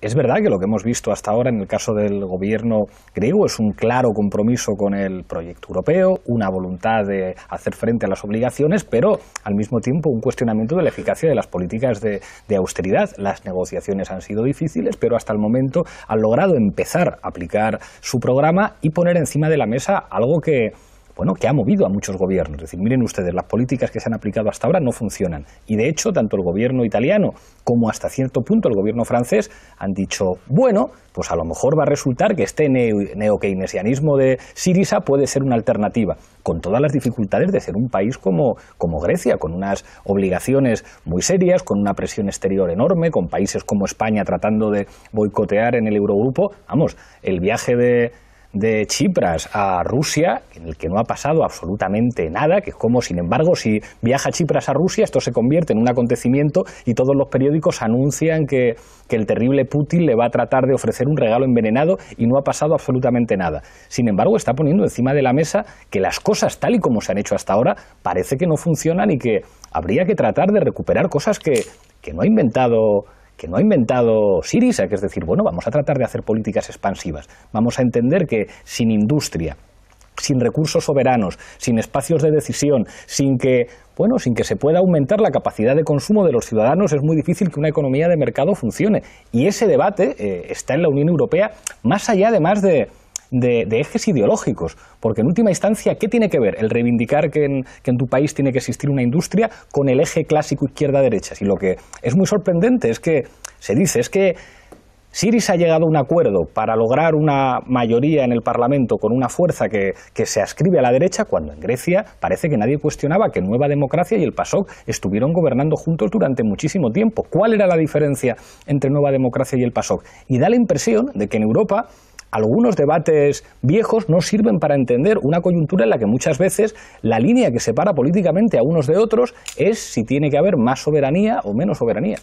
Es verdad que lo que hemos visto hasta ahora en el caso del gobierno griego es un claro compromiso con el proyecto europeo, una voluntad de hacer frente a las obligaciones, pero al mismo tiempo un cuestionamiento de la eficacia de las políticas de, austeridad. Las negociaciones han sido difíciles, pero hasta el momento han logrado empezar a aplicar su programa y poner encima de la mesa algo que bueno, que ha movido a muchos gobiernos. Es decir, miren ustedes, las políticas que se han aplicado hasta ahora no funcionan. Y de hecho, tanto el gobierno italiano como hasta cierto punto el gobierno francés han dicho, bueno, pues a lo mejor va a resultar que este neokeynesianismo de Sirisa puede ser una alternativa, con todas las dificultades de ser un país como, como Grecia, con unas obligaciones muy serias, con una presión exterior enorme, con países como España tratando de boicotear en el Eurogrupo. Vamos, el viaje de de Chipras a Rusia, en el que no ha pasado absolutamente nada, que es como, sin embargo, si viaja Chipras a Rusia, esto se convierte en un acontecimiento y todos los periódicos anuncian que, que el terrible Putin le va a tratar de ofrecer un regalo envenenado y no ha pasado absolutamente nada. Sin embargo, está poniendo encima de la mesa que las cosas tal y como se han hecho hasta ahora parece que no funcionan y que habría que tratar de recuperar cosas que, que no ha inventado que no ha inventado Sirisa, que es decir, bueno, vamos a tratar de hacer políticas expansivas, vamos a entender que sin industria, sin recursos soberanos, sin espacios de decisión, sin que, bueno, sin que se pueda aumentar la capacidad de consumo de los ciudadanos, es muy difícil que una economía de mercado funcione. Y ese debate eh, está en la Unión Europea, más allá más de de, ejes ideológicos. Porque en última instancia, ¿qué tiene que ver el reivindicar que en, que en tu país tiene que existir una industria con el eje clásico izquierda-derecha? Y lo que es muy sorprendente es que se dice, es que Siris ha llegado a un acuerdo para lograr una mayoría en el Parlamento con una fuerza que, que, se ascribe a la derecha, cuando en Grecia parece que nadie cuestionaba que Nueva Democracia y el PASOK estuvieron gobernando juntos durante muchísimo tiempo. ¿Cuál era la diferencia entre Nueva Democracia y el PASOK? Y da la impresión de que en Europa algunos debates viejos no sirven para entender una coyuntura en la que muchas veces la línea que separa políticamente a unos de otros es si tiene que haber más soberanía o menos soberanía.